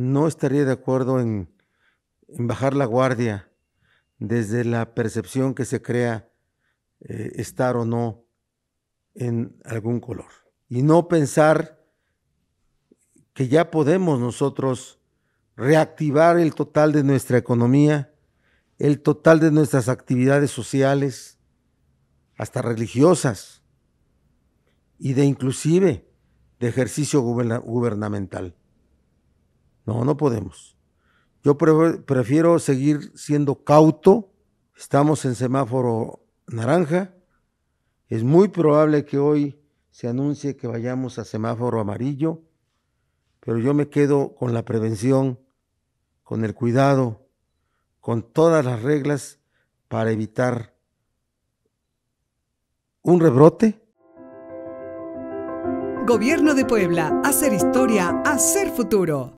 no estaría de acuerdo en, bajar la guardia desde la percepción que se crea eh, estar o no en algún color. Y no pensar que ya podemos nosotros reactivar el total de nuestra economía, el total de nuestras actividades sociales, hasta religiosas, y de inclusive de ejercicio gubernamental. No, no podemos. Yo prefiero seguir siendo cauto. Estamos en semáforo naranja. Es muy probable que hoy se anuncie que vayamos a semáforo amarillo, pero yo me quedo con la prevención, con el cuidado, con todas las reglas para evitar un rebrote. Gobierno de Puebla, hacer historia, hacer futuro.